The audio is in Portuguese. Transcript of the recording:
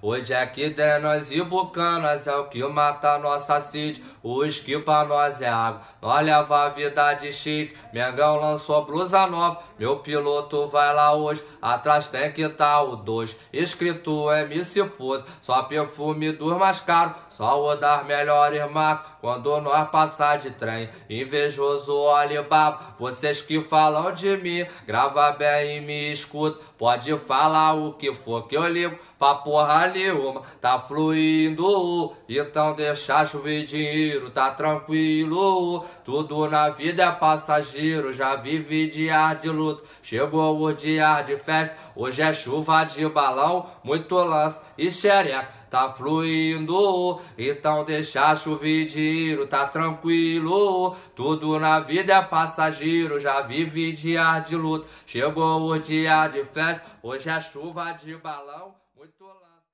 Hoje é que de nós e bucanas é o que mata a nossa sede. Os que pra nós é água, nós leva a vida de chique. Mengão lançou blusa nova, meu piloto vai lá hoje. Atrás tem que tá o 2, escrito MC Pose. Só perfume dos mais caros, só o das melhores marcas. Quando nós passar de trem, invejoso o babo. Vocês que falam de mim, grava bem e me escuta. Pode falar o que for que eu ligo, papo porra nenhuma, tá fluindo. Então deixa chover dinheiro, tá tranquilo. Tudo na vida é passageiro, já vive dia de luto. Chegou o dia de festa, hoje é chuva de balão, muito lance e xereca tá fluindo. Então deixa chover tá tranquilo. Tudo na vida é passageiro, já vive dia de luto. Chegou o dia de festa, hoje é chuva de balão, muito lance.